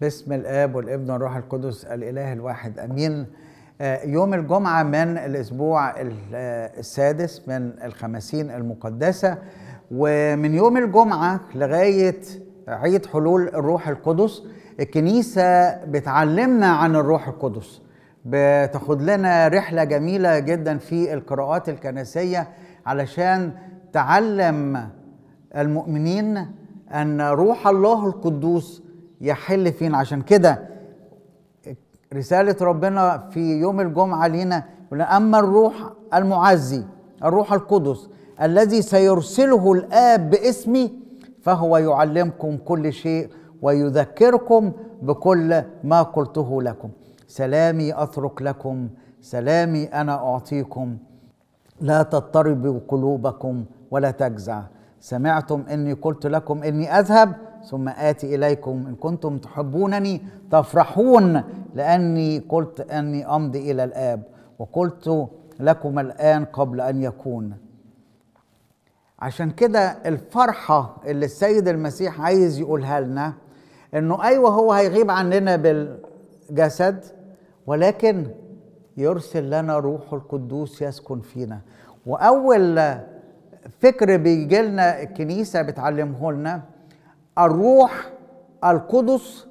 باسم الاب والابن والروح القدس الاله الواحد امين آه، يوم الجمعه من الاسبوع آه، السادس من الخمسين المقدسه ومن يوم الجمعه لغايه عيد حلول الروح القدس الكنيسه بتعلمنا عن الروح القدس بتاخد لنا رحله جميله جدا في القراءات الكنسيه علشان تعلم المؤمنين ان روح الله القدوس يحل فينا عشان كده رسالة ربنا في يوم الجمعة لينا أما الروح المعزي الروح القدس الذي سيرسله الآب باسمي فهو يعلمكم كل شيء ويذكركم بكل ما قلته لكم سلامي أترك لكم سلامي أنا أعطيكم لا تضطربوا قلوبكم ولا تجزع سمعتم إني قلت لكم إني أذهب ثم آتي إليكم إن كنتم تحبونني تفرحون لأني قلت أني أمضي إلى الآب وقلت لكم الآن قبل أن يكون عشان كده الفرحة اللي السيد المسيح عايز يقولها لنا إنه أيوه هو هيغيب عننا بالجسد ولكن يرسل لنا روحه القدوس يسكن فينا وأول فكر بيجي لنا الكنيسة بتعلمه لنا الروح القدس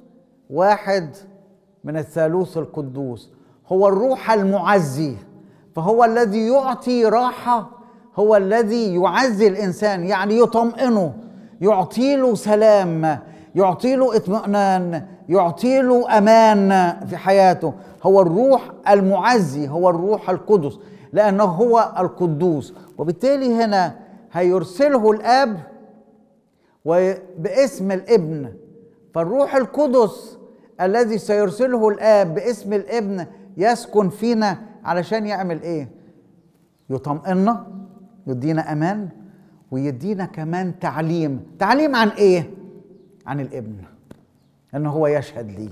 واحد من الثالوث القدوس هو الروح المعزي فهو الذي يعطي راحه هو الذي يعزي الانسان يعني يطمئنه يعطي له سلام يعطي له اطمئنان يعطي له امان في حياته هو الروح المعزي هو الروح القدس لانه هو القدوس وبالتالي هنا هيرسله الاب وباسم الابن فالروح القدس الذي سيرسله الاب باسم الابن يسكن فينا علشان يعمل ايه يطمئننا يدينا امان ويدينا كمان تعليم تعليم عن ايه عن الابن ان هو يشهد لي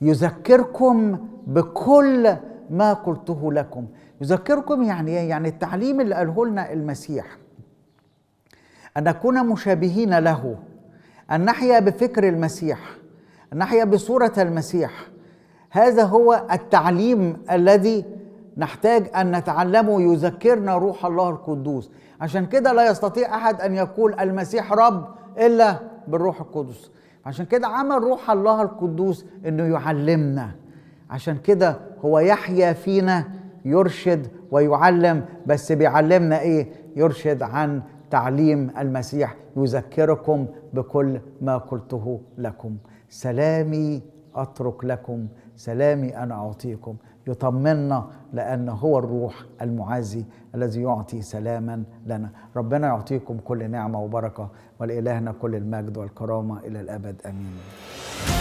يذكركم بكل ما قلته لكم يذكركم يعني ايه يعني التعليم اللي قاله لنا المسيح ان نكون مشابهين له ان نحيا بفكر المسيح ان نحيا بصوره المسيح هذا هو التعليم الذي نحتاج ان نتعلمه يذكرنا روح الله القدوس عشان كده لا يستطيع احد ان يقول المسيح رب الا بالروح القدس عشان كده عمل روح الله القدوس انه يعلمنا عشان كده هو يحيا فينا يرشد ويعلم بس بيعلمنا ايه يرشد عن تعليم المسيح يذكركم بكل ما قلته لكم سلامي اترك لكم سلامي انا اعطيكم يطمنا لان هو الروح المعازي الذي يعطي سلاما لنا ربنا يعطيكم كل نعمه وبركه ولالهنا كل المجد والكرامه الى الابد امين